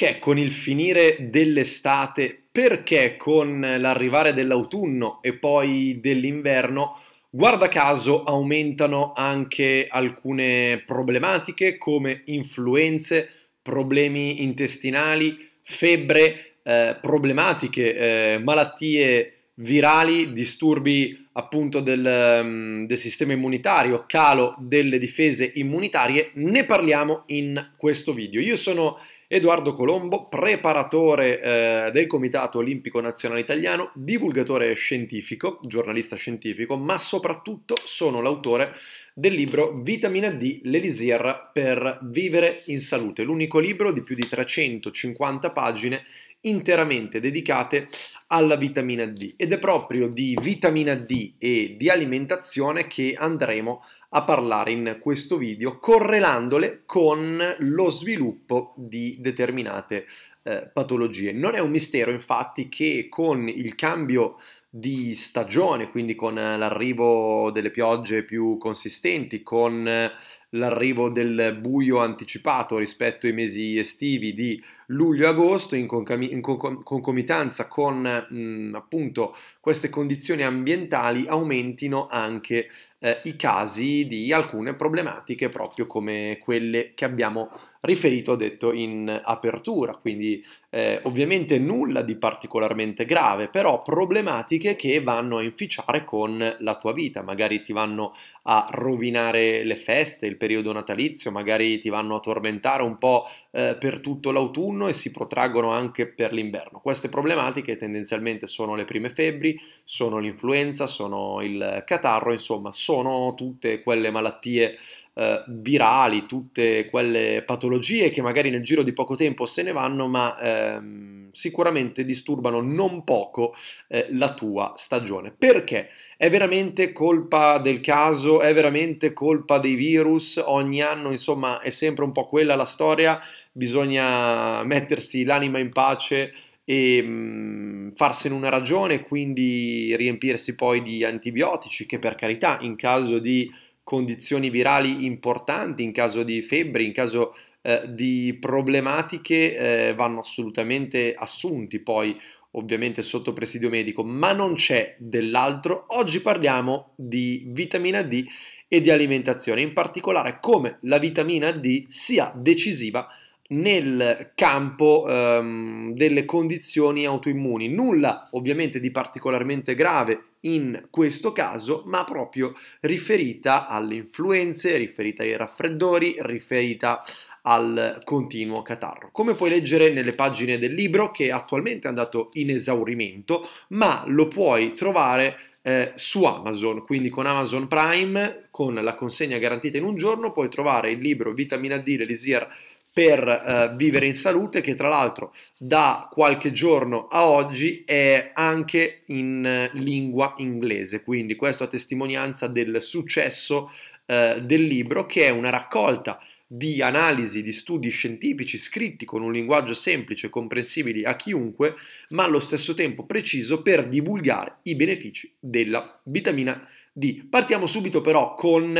perché con il finire dell'estate, perché con l'arrivare dell'autunno e poi dell'inverno, guarda caso aumentano anche alcune problematiche come influenze, problemi intestinali, febbre, eh, problematiche, eh, malattie virali, disturbi appunto del, mm, del, sistema immunitario, calo delle difese immunitarie, ne parliamo in questo video. Io sono Edoardo Colombo, preparatore eh, del Comitato Olimpico Nazionale Italiano, divulgatore scientifico, giornalista scientifico, ma soprattutto sono l'autore del libro Vitamina D, l'elisir per vivere in salute, l'unico libro di più di 350 pagine interamente dedicate alla vitamina D ed è proprio di vitamina D e di alimentazione che andremo a a parlare in questo video correlandole con lo sviluppo di determinate eh, patologie. Non è un mistero infatti che con il cambio di stagione, quindi con eh, l'arrivo delle piogge più consistenti, con eh, l'arrivo del buio anticipato rispetto ai mesi estivi di luglio e agosto, in, concami- in concomitanza con mh, mm, appunto queste condizioni ambientali, aumentino anche eh, i casi di alcune problematiche proprio come quelle che abbiamo riferito, ho detto, in apertura, quindi eh, ovviamente nulla di particolarmente grave, però problematiche che vanno a inficiare con la tua vita, magari ti vanno a rovinare le feste, il periodo natalizio, magari ti vanno a tormentare un po' eh, per tutto l'autunno e si protraggono anche per l'inverno. Queste problematiche tendenzialmente sono le prime febbri, sono l'influenza, sono il catarro, insomma, sono tutte quelle malattie eh, virali, tutte quelle patologie che magari nel giro di poco tempo se ne vanno, ma ehm, sicuramente disturbano non poco eh, la tua stagione. Perché? È veramente colpa del caso? È veramente colpa dei virus? Ogni anno, insomma, è sempre un po' quella la storia, bisogna mettersi l'anima in pace e mh, mm, farsene una ragione, quindi riempirsi poi di antibiotici che per carità in caso di condizioni virali importanti, in caso di febbre, in caso eh, di problematiche, eh, vanno assolutamente assunti poi ovviamente sotto presidio medico, ma non c'è dell'altro. Oggi parliamo di vitamina D e di alimentazione, in particolare come la vitamina D sia decisiva nel campo ehm, delle condizioni autoimmuni. Nulla ovviamente di particolarmente grave in questo caso, ma proprio riferita alle influenze, riferita ai raffreddori, riferita al continuo catarro. Come puoi leggere nelle pagine del libro che attualmente è andato in esaurimento, ma lo puoi trovare eh, su Amazon, quindi con Amazon Prime, con la consegna garantita in un giorno, puoi trovare il libro Vitamina D, l'Elisir per eh, vivere in salute che tra l'altro da qualche giorno a oggi è anche in eh, lingua inglese, quindi questo a testimonianza del successo eh, del libro che è una raccolta di analisi di studi scientifici scritti con un linguaggio semplice e comprensibile a chiunque, ma allo stesso tempo preciso per divulgare i benefici della vitamina D. Partiamo subito però con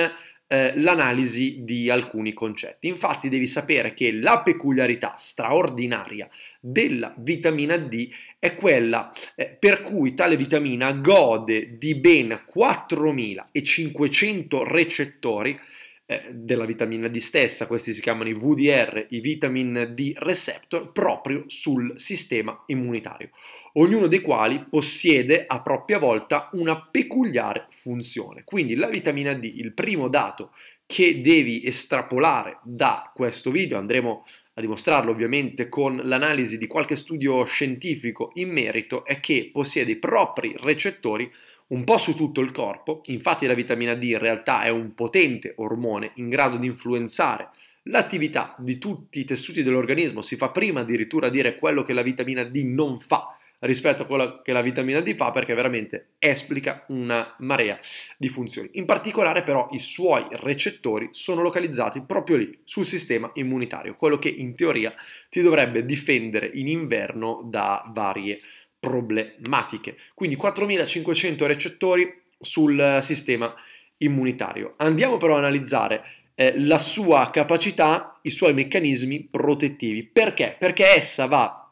eh, l'analisi di alcuni concetti. Infatti devi sapere che la peculiarità straordinaria della vitamina D è quella eh, per cui tale vitamina gode di ben 4500 recettori eh, della vitamina D stessa, questi si chiamano i VDR, i vitamin D receptor, proprio sul sistema immunitario, ognuno dei quali possiede a propria volta una peculiare funzione. Quindi la vitamina D, il primo dato che devi estrapolare da questo video, andremo a dimostrarlo ovviamente con l'analisi di qualche studio scientifico in merito, è che possiede i propri recettori un po' su tutto il corpo, infatti la vitamina D in realtà è un potente ormone in grado di influenzare l'attività di tutti i tessuti dell'organismo, si fa prima addirittura dire quello che la vitamina D non fa rispetto a quello che la vitamina D fa perché veramente esplica una marea di funzioni. In particolare però i suoi recettori sono localizzati proprio lì sul sistema immunitario, quello che in teoria ti dovrebbe difendere in inverno da varie problematiche. Quindi 4.500 recettori sul eh, sistema immunitario. Andiamo però a analizzare eh, la sua capacità, i suoi meccanismi protettivi. Perché? Perché essa va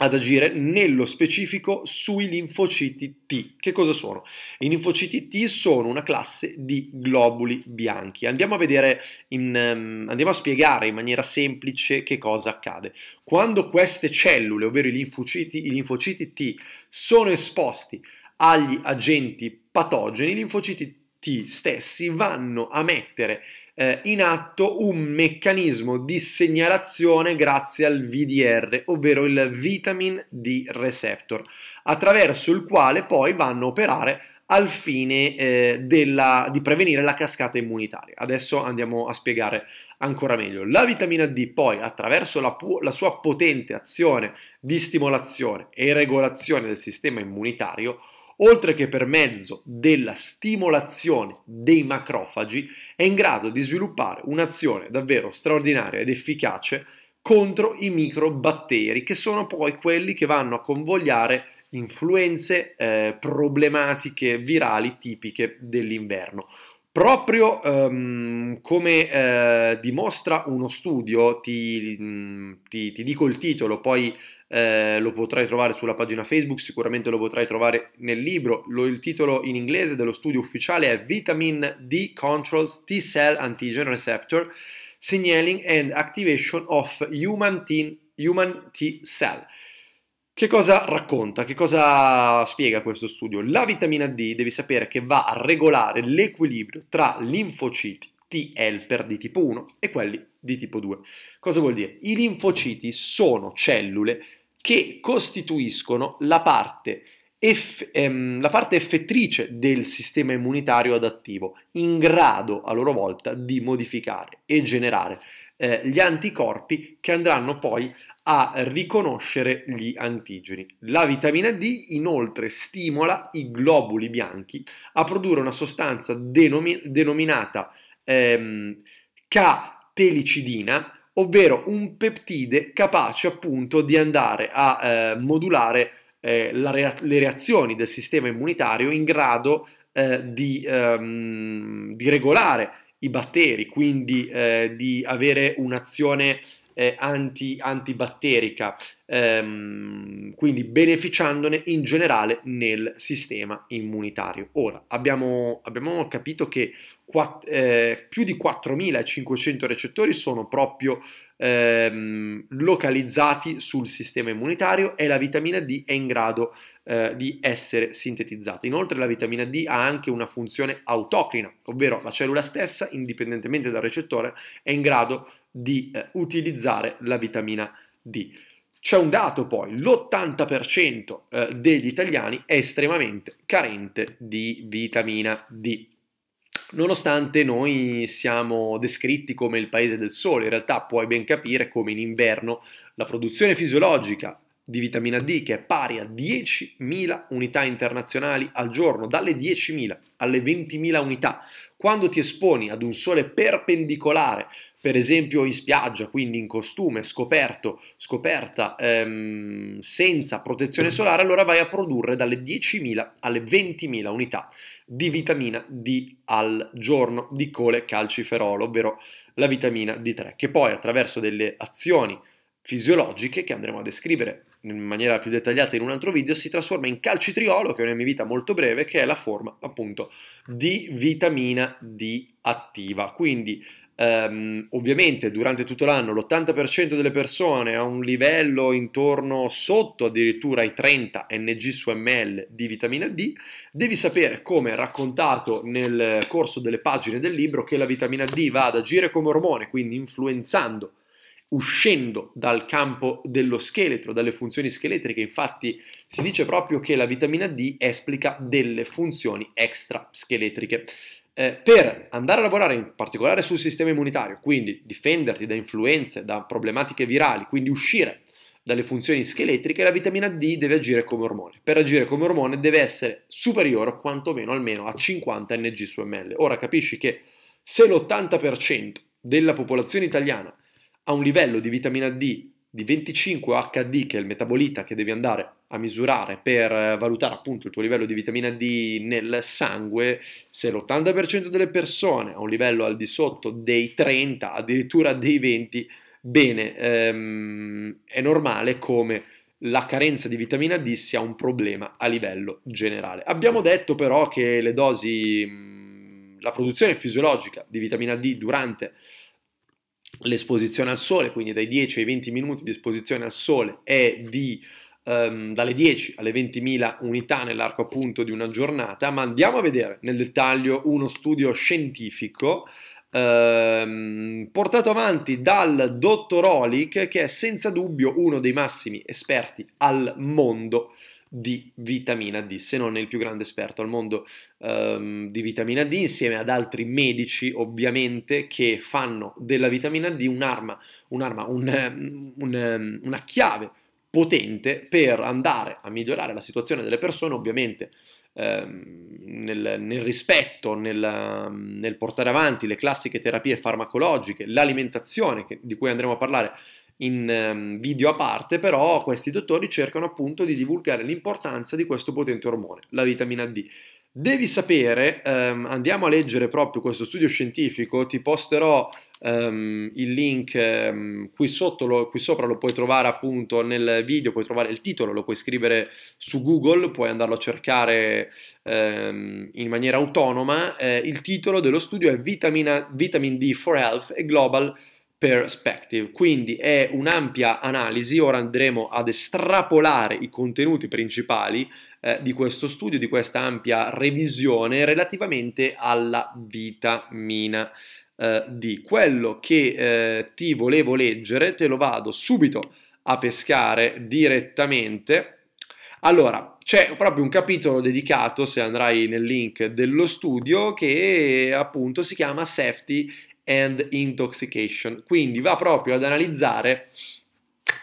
ad agire nello specifico sui linfociti T. Che cosa sono? I linfociti T sono una classe di globuli bianchi. Andiamo a vedere, in, um, andiamo a spiegare in maniera semplice che cosa accade. Quando queste cellule, ovvero i linfociti, i linfociti T, sono esposti agli agenti patogeni, i linfociti T stessi vanno a mettere eh, in atto un meccanismo di segnalazione grazie al VDR, ovvero il vitamin D receptor, attraverso il quale poi vanno a operare al fine eh, della, di prevenire la cascata immunitaria. Adesso andiamo a spiegare ancora meglio. La vitamina D poi attraverso la, la sua potente azione di stimolazione e regolazione del sistema immunitario oltre che per mezzo della stimolazione dei macrofagi, è in grado di sviluppare un'azione davvero straordinaria ed efficace contro i microbatteri, che sono poi quelli che vanno a convogliare influenze eh, problematiche virali tipiche dell'inverno. Proprio um, come uh, dimostra uno studio, ti, ti, ti, dico il titolo, poi uh, lo potrai trovare sulla pagina Facebook, sicuramente lo potrai trovare nel libro, lo, il titolo in inglese dello studio ufficiale è Vitamin D Controls T-Cell Antigen Receptor Signaling and Activation of Human T, Human T Cell. Che cosa racconta? Che cosa spiega questo studio? La vitamina D devi sapere che va a regolare l'equilibrio tra linfociti T helper di tipo 1 e quelli di tipo 2. Cosa vuol dire? I linfociti sono cellule che costituiscono la parte, eff, ehm, la parte effettrice del sistema immunitario adattivo, in grado a loro volta di modificare e generare eh, gli anticorpi che andranno poi a riconoscere gli antigeni. La vitamina D inoltre stimola i globuli bianchi a produrre una sostanza denomi- denominata ehm, catelicidina, ovvero un peptide capace appunto di andare a eh, modulare eh, rea- le reazioni del sistema immunitario in grado eh, di, ehm, di regolare i batteri, quindi eh, di avere un'azione eh, anti, antibatterica, ehm, quindi beneficiandone in generale nel sistema immunitario. Ora, abbiamo, abbiamo capito che quatt- eh, più di 4.500 recettori sono proprio ehm, localizzati sul sistema immunitario e la vitamina D è in grado eh, di essere sintetizzata. Inoltre la vitamina D ha anche una funzione autocrina, ovvero la cellula stessa, indipendentemente dal recettore, è in grado di eh, utilizzare la vitamina D. C'è un dato poi, l'80% eh, degli italiani è estremamente carente di vitamina D. Nonostante noi siamo descritti come il paese del sole, in realtà puoi ben capire come in inverno la produzione fisiologica di vitamina D che è pari a 10.000 unità internazionali al giorno, dalle 10.000 alle 20.000 unità. Quando ti esponi ad un sole perpendicolare, per esempio in spiaggia, quindi in costume, scoperto, scoperta, ehm, senza protezione solare, allora vai a produrre dalle 10.000 alle 20.000 unità di vitamina D al giorno di cole calciferolo, ovvero la vitamina D3, che poi attraverso delle azioni fisiologiche che andremo a descrivere in maniera più dettagliata in un altro video, si trasforma in calcitriolo, che è un'emivita molto breve, che è la forma appunto di vitamina D attiva. Quindi Um, ovviamente durante tutto l'anno l'80% delle persone ha un livello intorno sotto addirittura ai 30 ng su ml di vitamina D, devi sapere come raccontato nel corso delle pagine del libro che la vitamina D va ad agire come ormone, quindi influenzando uscendo dal campo dello scheletro, dalle funzioni scheletriche, infatti si dice proprio che la vitamina D esplica delle funzioni extrascheletriche. Eh, per andare a lavorare in particolare sul sistema immunitario, quindi difenderti da influenze, da problematiche virali, quindi uscire dalle funzioni scheletriche, la vitamina D deve agire come ormone. Per agire come ormone deve essere superiore quantomeno almeno a 50 Ng su ml. Ora capisci che se l'80% della popolazione italiana ha un livello di vitamina D di 25 HD, che è il metabolita che devi andare a misurare per eh, valutare appunto il tuo livello di vitamina D nel sangue, se l'80% delle persone ha un livello al di sotto dei 30, addirittura dei 20, bene, ehm, è normale come la carenza di vitamina D sia un problema a livello generale. Abbiamo detto però che le dosi, mm, la produzione fisiologica di vitamina D durante l'esposizione al sole, quindi dai 10 ai 20 minuti di esposizione al sole è di um, dalle 10 alle 20.000 unità nell'arco appunto di una giornata, ma andiamo a vedere nel dettaglio uno studio scientifico Ehm, portato avanti dal dottor Olic, che è senza dubbio uno dei massimi esperti al mondo di vitamina D, se non il più grande esperto al mondo um, di vitamina D, insieme ad altri medici ovviamente che fanno della vitamina D un'arma, un'arma un, ehm, un, ehm, una chiave potente per andare a migliorare la situazione delle persone, ovviamente nel, nel, rispetto, nel, nel, portare avanti le classiche terapie farmacologiche, l'alimentazione che, di cui andremo a parlare in ehm, video a parte, però questi dottori cercano appunto di divulgare l'importanza di questo potente ormone, la vitamina D. Devi sapere, ehm, andiamo a leggere proprio questo studio scientifico, ti posterò ehm, il link ehm, qui, sotto, lo, qui sopra lo puoi trovare appunto nel video, puoi trovare il titolo, lo puoi scrivere su Google, puoi andarlo a cercare ehm, in maniera autonoma, eh, il titolo dello studio è Vitamina, Vitamin D for Health e Global Health Perspective, quindi è un'ampia analisi, ora andremo ad estrapolare i contenuti principali eh, di questo studio, di questa ampia revisione relativamente alla vitamina eh, D. Quello che eh, ti volevo leggere te lo vado subito a pescare direttamente. Allora, c'è proprio un capitolo dedicato, se andrai nel link dello studio, che appunto si chiama Safety and Intoxication. Quindi va proprio ad analizzare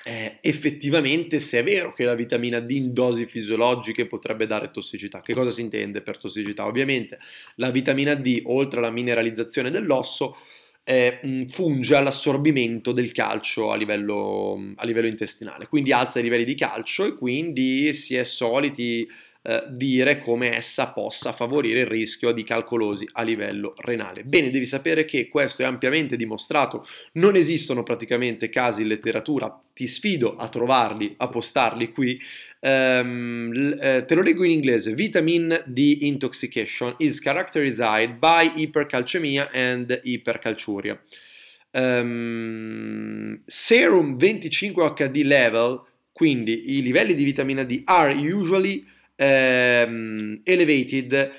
eh, effettivamente se è vero che la vitamina D in dosi fisiologiche potrebbe dare tossicità. Che cosa si intende per tossicità? Ovviamente la vitamina D, oltre alla mineralizzazione dell'osso, eh, mm, funge all'assorbimento del calcio a livello, a livello, intestinale, quindi alza i livelli di calcio e quindi si è soliti eh, dire come essa possa favorire il rischio di calcolosi a livello renale. Bene, devi sapere che questo è ampiamente dimostrato, non esistono praticamente casi in letteratura, ti sfido a trovarli, a postarli qui. Um, te lo leggo in inglese: Vitamin D intoxication is characterized by hypercalcemia and hypercalciuria. Um, serum 25 HD level, quindi i livelli di vitamina D, are usually ehm, Elevated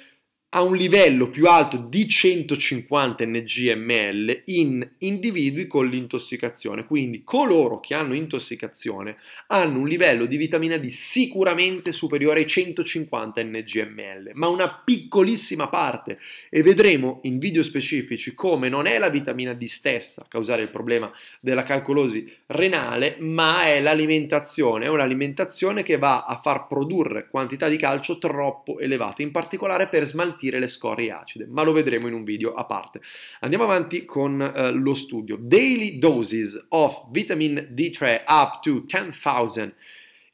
a un livello più alto di 150 ngml in individui con l'intossicazione. Quindi coloro che hanno intossicazione hanno un livello di vitamina D sicuramente superiore ai 150 ngml, ma una piccolissima parte e vedremo in video specifici come non è la vitamina D stessa a causare il problema della calcolosi renale, ma è l'alimentazione, è un'alimentazione che va a far produrre quantità di calcio troppo elevate, in particolare per smaltire smaltire le scorie acide, ma lo vedremo in un video a parte. Andiamo avanti con eh, lo studio. Daily doses of vitamin D3 up to 10,000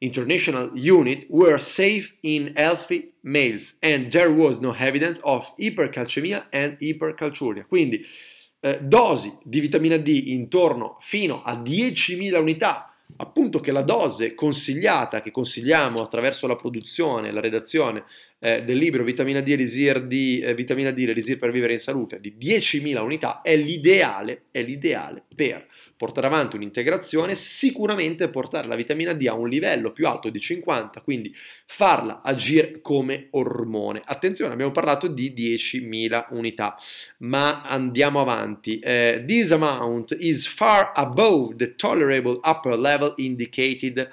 international unit were safe in healthy males and there was no evidence of ipercalcemia and ipercalciuria. Quindi eh, dosi di vitamina D intorno fino a 10.000 unità appunto che la dose consigliata, che consigliamo attraverso la produzione, la redazione eh, del libro Vitamina D, Elisir di, eh, Vitamina D, Elisir per vivere in salute di 10.000 unità, è l'ideale, è l'ideale per portare avanti un'integrazione, sicuramente portare la vitamina D a un livello più alto di 50, quindi farla agire come ormone. Attenzione, abbiamo parlato di 10.000 unità, ma andiamo avanti. Eh, this amount is far above the tolerable upper level indicated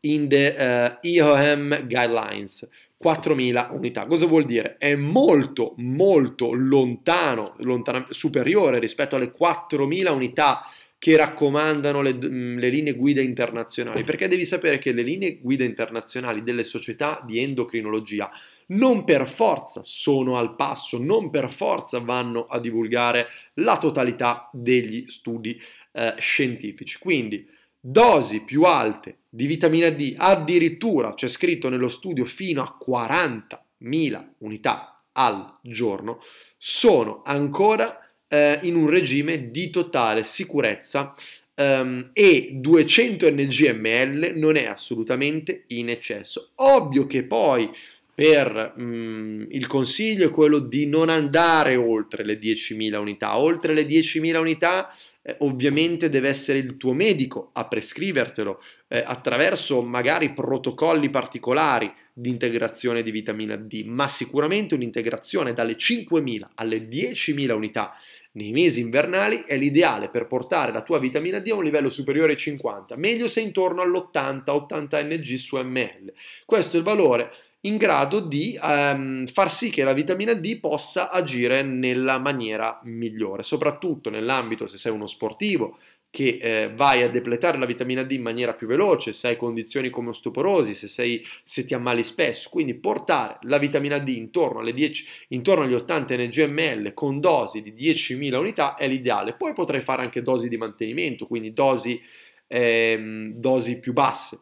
in the uh, eh, EOM guidelines. 4.000 unità. Cosa vuol dire? È molto, molto lontano, lontano superiore rispetto alle 4.000 unità che raccomandano le, mm, le, linee guida internazionali, perché devi sapere che le linee guida internazionali delle società di endocrinologia non per forza sono al passo, non per forza vanno a divulgare la totalità degli studi eh, scientifici. Quindi dosi più alte di vitamina D, addirittura c'è scritto nello studio fino a 40.000 unità al giorno, sono ancora eh, in un regime di totale sicurezza Um, e 200 ngml non è assolutamente in eccesso. Ovvio che poi per um, il consiglio è quello di non andare oltre le 10.000 unità. Oltre le 10.000 unità eh, ovviamente deve essere il tuo medico a prescrivertelo eh, attraverso magari protocolli particolari di integrazione di vitamina D, ma sicuramente un'integrazione dalle 5.000 alle 10.000 unità nei mesi invernali è l'ideale per portare la tua vitamina D a un livello superiore ai 50, meglio se intorno all'80-80 ng su ml. Questo è il valore in grado di ehm, far sì che la vitamina D possa agire nella maniera migliore, soprattutto nell'ambito se sei uno sportivo, che eh, vai a depletare la vitamina D in maniera più veloce, se hai condizioni come osteoporosi, se, sei, se ti ammali spesso. Quindi portare la vitamina D intorno, 10, intorno agli 80 ngml con dosi di 10.000 unità è l'ideale. Poi potrai fare anche dosi di mantenimento, quindi dosi, ehm, dosi più basse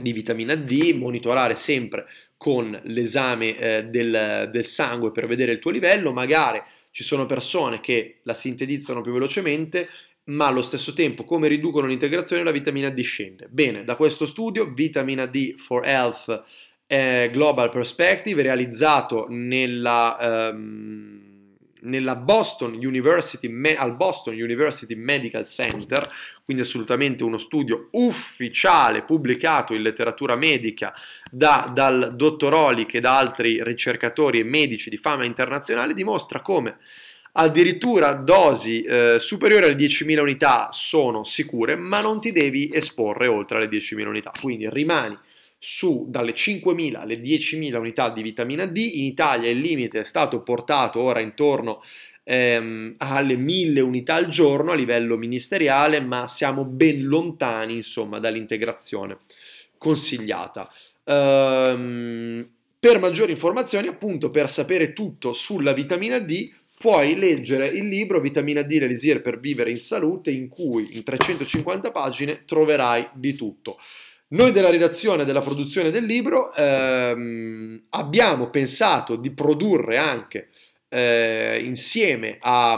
di vitamina D, monitorare sempre con l'esame eh, del, del sangue per vedere il tuo livello, magari ci sono persone che la sintetizzano più velocemente ma allo stesso tempo come riducono l'integrazione la vitamina D scende. Bene, da questo studio, Vitamina D for Health eh, Global Perspective, realizzato nella, ehm, nella Boston Me- al Boston University Medical Center, quindi assolutamente uno studio ufficiale pubblicato in letteratura medica da, dal dottor Oli che da altri ricercatori e medici di fama internazionale, dimostra come addirittura dosi eh, superiori alle 10.000 unità sono sicure, ma non ti devi esporre oltre alle 10.000 unità, quindi rimani su dalle 5.000 alle 10.000 unità di vitamina D, in Italia il limite è stato portato ora intorno ehm, alle 1.000 unità al giorno a livello ministeriale, ma siamo ben lontani insomma dall'integrazione consigliata. Ehm, per maggiori informazioni, appunto per sapere tutto sulla vitamina D, puoi leggere il libro Vitamina D, l'elisir per vivere in salute, in cui in 350 pagine troverai di tutto. Noi della redazione e della produzione del libro ehm, abbiamo pensato di produrre anche eh, insieme a,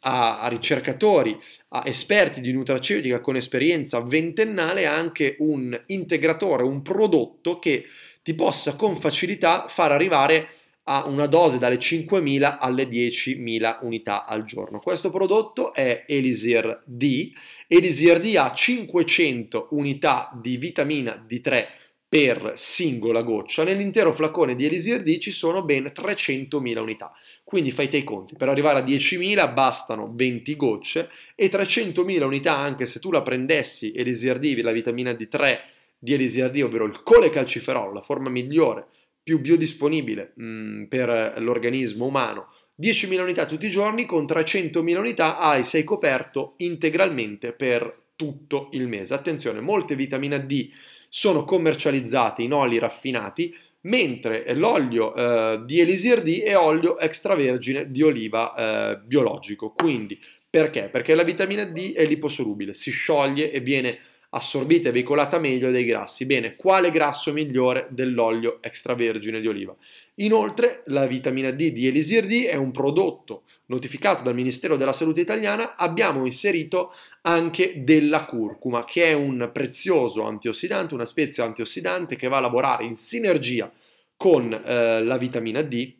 a, a, ricercatori, a esperti di nutraceutica con esperienza ventennale, anche un integratore, un prodotto che ti possa con facilità far arrivare a una dose dalle 5.000 alle 10.000 unità al giorno. Questo prodotto è Elisir D. Elisir D ha 500 unità di vitamina D3 per singola goccia. Nell'intero flacone di Elisir D ci sono ben 300.000 unità. Quindi fai te i conti, per arrivare a 10.000 bastano 20 gocce e 300.000 unità anche se tu la prendessi Elisir D, la vitamina D3 di Elisir D, ovvero il colecalciferolo, la forma migliore più biodisponibile mh, mm, per l'organismo umano. 10.000 unità tutti i giorni, con 300.000 unità hai, ah, sei coperto integralmente per tutto il mese. Attenzione, molte vitamine D sono commercializzate in oli raffinati, mentre l'olio eh, di Elisir D è olio extravergine di oliva eh, biologico. Quindi, perché? Perché la vitamina D è liposolubile, si scioglie e viene assorbita e veicolata meglio dei grassi. Bene, quale grasso migliore dell'olio extravergine di oliva? Inoltre, la vitamina D di Elisir D è un prodotto notificato dal Ministero della Salute italiana. Abbiamo inserito anche della curcuma, che è un prezioso antiossidante, una spezia antiossidante che va a lavorare in sinergia con eh, la vitamina D,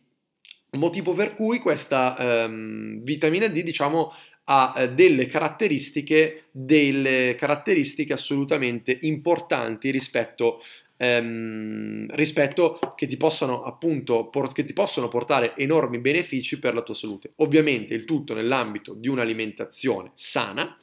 motivo per cui questa ehm, vitamina D, diciamo, ha eh, delle caratteristiche, delle caratteristiche assolutamente importanti rispetto Ehm, rispetto che ti possano appunto por- che ti possono portare enormi benefici per la tua salute. Ovviamente il tutto nell'ambito di un'alimentazione sana,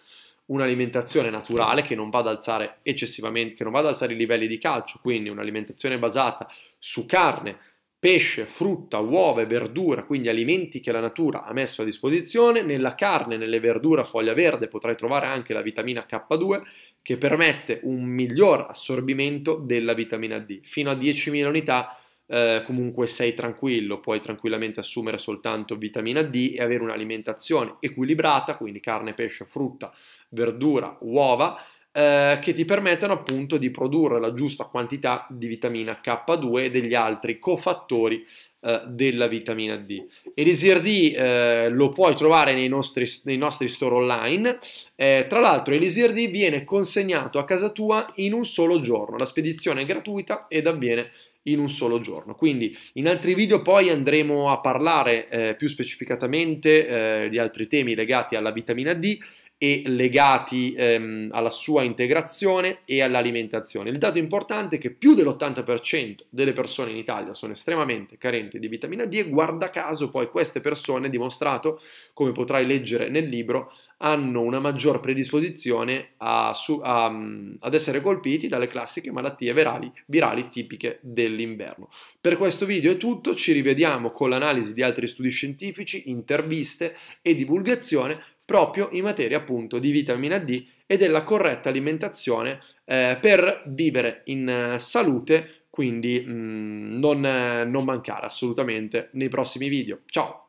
un'alimentazione naturale che non vada ad alzare eccessivamente, che non vada ad alzare i livelli di calcio, quindi un'alimentazione basata su carne, pesce, frutta, uova e verdura, quindi alimenti che la natura ha messo a disposizione, nella carne, nelle verdure a foglia verde potrai trovare anche la vitamina K2 che permette un miglior assorbimento della vitamina D. Fino a 10.000 unità eh, comunque sei tranquillo, puoi tranquillamente assumere soltanto vitamina D e avere un'alimentazione equilibrata, quindi carne, pesce, frutta, verdura, uova, eh, che ti permettono appunto di produrre la giusta quantità di vitamina K2 e degli altri cofattori eh, della vitamina D. Elisir D eh, lo puoi trovare nei nostri, nei nostri store online, eh, tra l'altro Elisir D viene consegnato a casa tua in un solo giorno, la spedizione è gratuita ed avviene in un solo giorno. Quindi in altri video poi andremo a parlare eh, più specificatamente eh, di altri temi legati alla vitamina D e legati ehm, alla sua integrazione e all'alimentazione. Il dato importante è che più dell'80% delle persone in Italia sono estremamente carenti di vitamina D e guarda caso poi queste persone, dimostrato, come potrai leggere nel libro, hanno una maggior predisposizione a su, a, ad essere colpiti dalle classiche malattie virali, virali tipiche dell'inverno. Per questo video è tutto, ci rivediamo con l'analisi di altri studi scientifici, interviste e divulgazione proprio in materia appunto di vitamina D e della corretta alimentazione eh, per vivere in eh, salute, quindi mh, mm, non, eh, non mancare assolutamente nei prossimi video. Ciao!